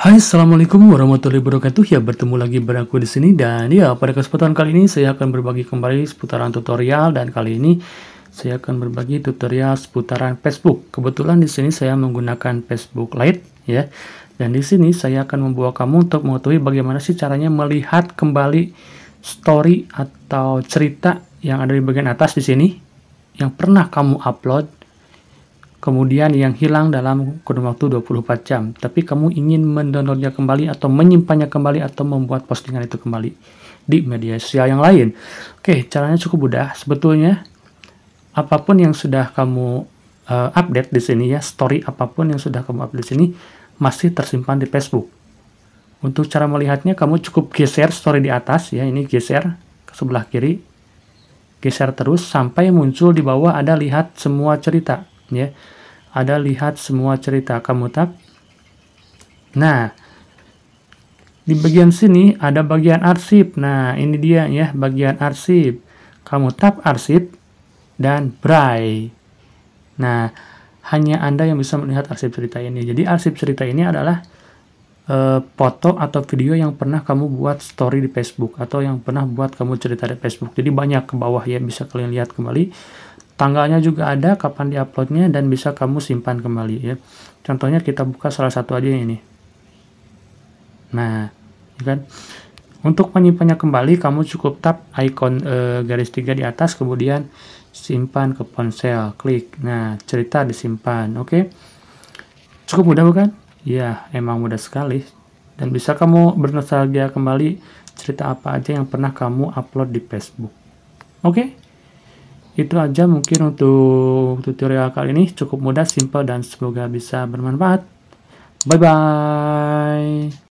Hai, assalamualaikum warahmatullahi wabarakatuh. Ya, bertemu lagi beraku di sini dan ya pada kesempatan kali ini saya akan berbagi kembali seputaran tutorial dan kali ini saya akan berbagi tutorial seputaran Facebook. Kebetulan di sini saya menggunakan Facebook Lite ya. Dan di sini saya akan membawa kamu untuk mengetahui bagaimana sih caranya melihat kembali story atau cerita yang ada di bagian atas di sini yang pernah kamu upload kemudian yang hilang dalam kurun waktu 24 jam. Tapi kamu ingin mendownloadnya kembali atau menyimpannya kembali atau membuat postingan itu kembali di media sosial yang lain. Oke, caranya cukup mudah. Sebetulnya apapun yang sudah kamu uh, update di sini ya, story apapun yang sudah kamu update di sini masih tersimpan di Facebook. Untuk cara melihatnya kamu cukup geser story di atas ya, ini geser ke sebelah kiri. Geser terus sampai muncul di bawah ada lihat semua cerita ya. Ada lihat semua cerita kamu tak? Nah, di bagian sini ada bagian arsip. Nah, ini dia ya, bagian arsip. Kamu tap arsip dan braille. Nah, hanya Anda yang bisa melihat arsip cerita ini. Jadi arsip cerita ini adalah e, foto atau video yang pernah kamu buat story di Facebook atau yang pernah buat kamu cerita di Facebook. Jadi banyak ke bawah ya bisa kalian lihat kembali tanggalnya juga ada kapan diuploadnya dan bisa kamu simpan kembali ya contohnya kita buka salah satu aja ini nah ya kan untuk menyimpannya kembali kamu cukup tap icon e, garis tiga di atas kemudian simpan ke ponsel klik nah cerita disimpan oke okay? cukup mudah bukan ya emang mudah sekali dan bisa kamu bernostalgia kembali cerita apa aja yang pernah kamu upload di Facebook oke okay? itu aja mungkin untuk tutorial kali ini cukup mudah simple dan semoga bisa bermanfaat bye bye